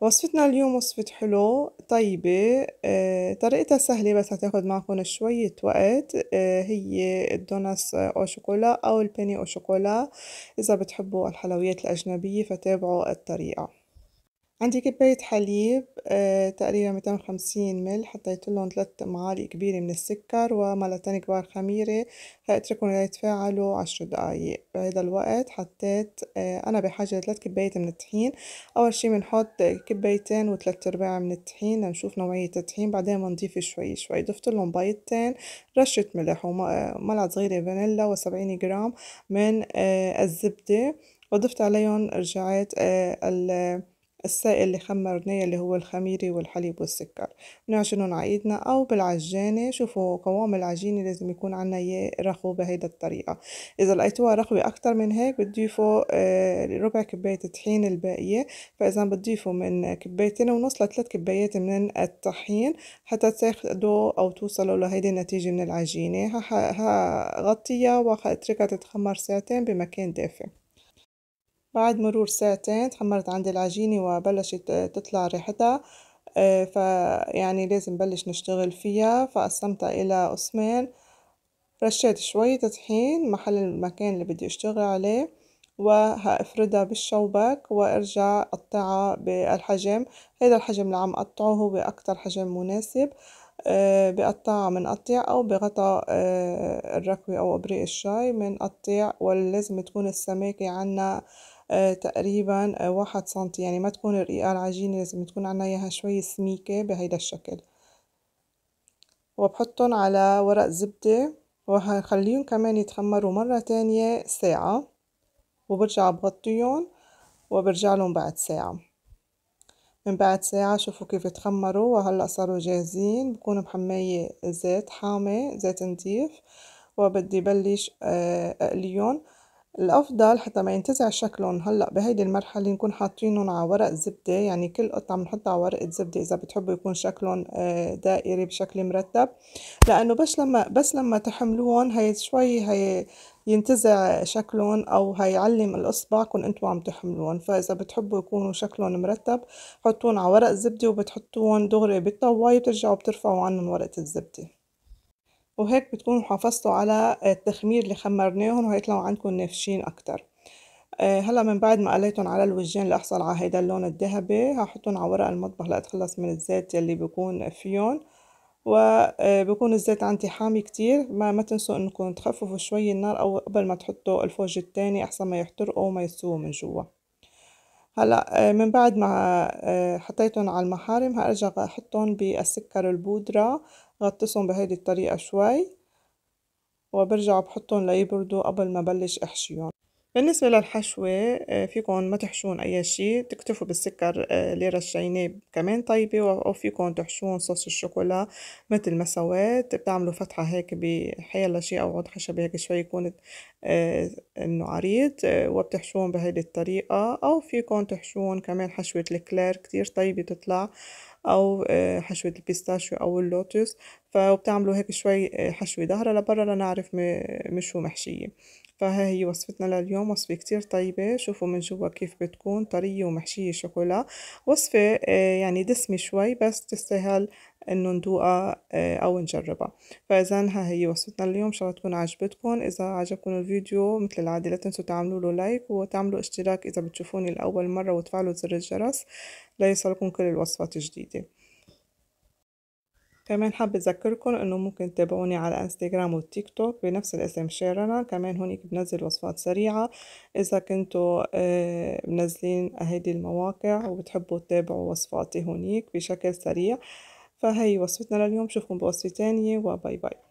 وصفتنا اليوم وصفة حلو طيبة آه، طريقتها سهلة بس هتاخد معكم شوية وقت آه، هي الدوناس أو شوكولا أو البيني أو شوكولا إذا بتحبوا الحلويات الأجنبية فتابعوا الطريقة عندي كباية حليب آه تقريبا 250 مل حطيت لهم ثلاث معالق كبيرة من السكر وملتين كبار خميرة هاتركهم ليتفاعلوا عشر دقايق بهذا الوقت حطيت آه أنا بحاجة لثلاث كباية من الطحين أول شي بنحط كبايتين وثلاث أرباع من الطحين لنشوف نوعية الطحين بعدين بنضيف شوي شوي ضفت لهم بيضتين رشة ملح وملعقة آه، صغيرة فانيلا وسبعين جرام من آه الزبدة وضفت عليهم رجعات آه السائل اللي خمرناه اللي هو الخميري والحليب والسكر نعجنهم عيدنا او بالعجانه شوفوا قوام العجينه لازم يكون عنا اياه رخو بهيدا الطريقه اذا لقيتوها رخوه اكتر من هيك بتضيفوا آه، ربع كبايه طحين الباقيه فاذا بتضيفوا من كبايتين ونص لثلاث كبايات من الطحين حتى تاخدوا او توصلوا لهيدي النتيجه من العجينه هغطيها واتركها تتخمر ساعتين بمكان دافئ بعد مرور ساعتين تحمرت عندي العجينة وبلشت آه، تطلع ريحتها آه، فيعني لازم بلش نشتغل فيها فقسمتها إلى قسمين رشيت شوية طحين محل المكان اللي بدي أشتغل عليه وهافردها بالشوبك وارجع اقطعها بالحجم هذا الحجم اللي عم اقطعه هو اكتر حجم مناسب آه، بقطعها من قطيع او بغطاء الركوي او ابريق الشاي من قطيع ولازم تكون السماكة عنا آه، تقريبا آه، واحد سنتي يعني ما تكون رقيقة العجينة لازم تكون عنا إياها شوي سميكة بهيدا الشكل وبحطهم على ورق زبدة وهنخليهم كمان يتخمروا مرة تانية ساعة وبرجع بغطيهم وبرجع لهم بعد ساعة من بعد ساعة شوفوا كيف تخمروا وهلأ صاروا جاهزين بكون محمية زيت حامي زيت نظيف وبدي بلش آه، أقليهم الأفضل حتى ما ينتزع شكلهم هلأ بهيدي المرحلة نكون حاطينهم على ورق زبدة يعني كل قطعة بنحطها على ورقة زبدة إذا بتحبوا يكون شكلهم آه، دائري بشكل مرتب لأنه بس لما بس لما تحملوهم هي شوي هي ينتزع شكلهم أو هيعلم الإصبع كون أنتوا عم تحملون فإذا بتحبوا يكونوا شكلهم مرتب حطوهم على ورق زبدة وبتحطوهم دغري بالطواية بترجعوا بترفعوا عنهم ورقة الزبدة وهيك بتكونوا حافظتوا على آه، التخمير اللي خمرناهم وهيطلعوا عندكم نافشين أكتر آه، هلا من بعد ما قليتهم على الوجهين لأحصل على هيدا اللون الذهبي هحطهم على ورق المطبخ لأتخلص من الزيت يلي بيكون فيهم وبكون آه، الزيت عندي حامي كتير ما ما تنسوا انكم تخففوا شوي النار او قبل ما تحطوا الفوج التاني احسن ما يحترقوا وما يستووا من جوا هلا آه، من بعد ما آه، حطيتهم على المحارم هرجع احطهم بالسكر البودرة غطسهم بهيدي الطريقة شوي وبرجع بحطهم ليبردوا قبل ما بلش احشيهم بالنسبة للحشوة آه، فيكن ما تحشون أي شي تكتفوا بالسكر آه، اللي رشيناه كمان طيبة أو فيكن تحشون صوص الشوكولا متل ما سويت بتعملوا فتحة هيك بحيلا شي أو عود خشبي هيك شوي يكون آه، إنه عريض وبتحشون بهيدي الطريقة أو فيكن تحشون كمان حشوة الكلير كتير طيبة تطلع أو حشوة البيستاشيو أو اللوتس فبتعملوا هيك شوي آه، حشوة ظهرة لبرا لنعرف مشو محشية فها هي وصفتنا لليوم وصفة كتير طيبة شوفوا من جوا كيف بتكون طرية ومحشية شوكولا وصفة آه، يعني دسمة شوي بس تستاهل انه ندوقها آه، او نجربها فاذا ها هي وصفتنا اليوم ان شاء الله تكون عجبتكم اذا عجبكم الفيديو مثل العاده لا تنسوا تعملوا له لايك وتعملوا اشتراك اذا بتشوفوني لاول مره وتفعلوا زر الجرس ليصلكم كل الوصفات الجديده كمان حابة أذكركم إنه ممكن تتابعوني على انستغرام والتيك توك بنفس الاسم شيرنا كمان هونيك بنزل وصفات سريعة إذا كنتوا آه، منزلين هيدي المواقع وبتحبوا تتابعوا وصفاتي هونيك بشكل سريع فهي وصفتنا لليوم شوفكم بوصفة تانية وباي باي